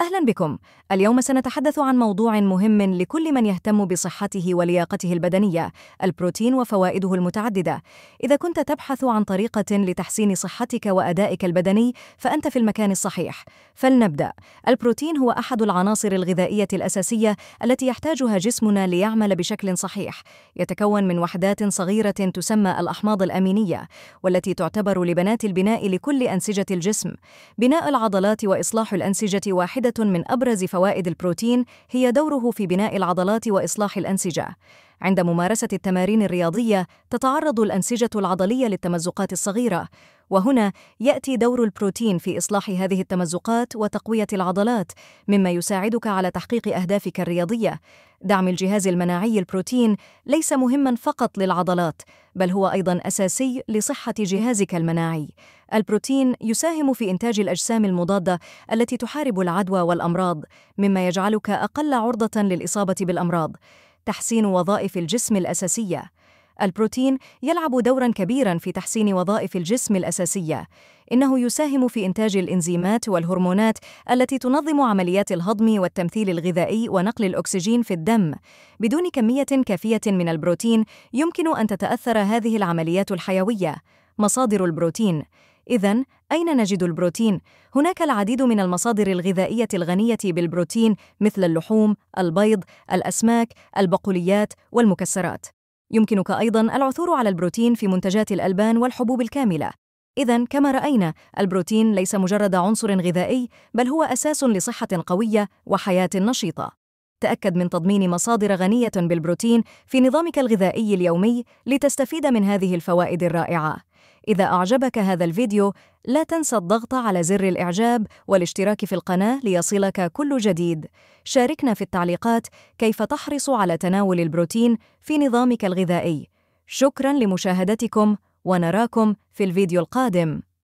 أهلا بكم. اليوم سنتحدث عن موضوع مهم لكل من يهتم بصحته ولياقته البدنية، البروتين وفوائده المتعددة. إذا كنت تبحث عن طريقة لتحسين صحتك وأدائك البدني، فأنت في المكان الصحيح. فلنبدأ. البروتين هو أحد العناصر الغذائية الأساسية التي يحتاجها جسمنا ليعمل بشكل صحيح. يتكون من وحدات صغيرة تسمى الأحماض الأمينية، والتي تعتبر لبنات البناء لكل أنسجة الجسم. بناء العضلات وإصلاح الأنسجة واحدة واحدة من أبرز فوائد البروتين هي دوره في بناء العضلات وإصلاح الأنسجة. عند ممارسة التمارين الرياضية تتعرض الأنسجة العضلية للتمزقات الصغيرة، وهنا يأتي دور البروتين في إصلاح هذه التمزقات وتقوية العضلات، مما يساعدك على تحقيق أهدافك الرياضية. دعم الجهاز المناعي البروتين ليس مهمًا فقط للعضلات، بل هو أيضًا أساسي لصحة جهازك المناعي. البروتين يساهم في إنتاج الأجسام المضادة التي تحارب العدوى والأمراض، مما يجعلك أقل عرضة للإصابة بالأمراض. تحسين وظائف الجسم الأساسية البروتين يلعب دورا كبيرا في تحسين وظائف الجسم الأساسية. إنه يساهم في إنتاج الإنزيمات والهرمونات التي تنظم عمليات الهضم والتمثيل الغذائي ونقل الأكسجين في الدم. بدون كمية كافية من البروتين يمكن أن تتأثر هذه العمليات الحيوية. مصادر البروتين إذا أين نجد البروتين؟ هناك العديد من المصادر الغذائية الغنية بالبروتين مثل اللحوم، البيض، الأسماك، البقوليات والمكسرات. يمكنك أيضاً العثور على البروتين في منتجات الألبان والحبوب الكاملة. إذا كما رأينا البروتين ليس مجرد عنصر غذائي بل هو أساس لصحة قوية وحياة نشيطة. تأكد من تضمين مصادر غنية بالبروتين في نظامك الغذائي اليومي لتستفيد من هذه الفوائد الرائعة. إذا أعجبك هذا الفيديو، لا تنسى الضغط على زر الإعجاب والاشتراك في القناة ليصلك كل جديد. شاركنا في التعليقات كيف تحرص على تناول البروتين في نظامك الغذائي. شكراً لمشاهدتكم ونراكم في الفيديو القادم.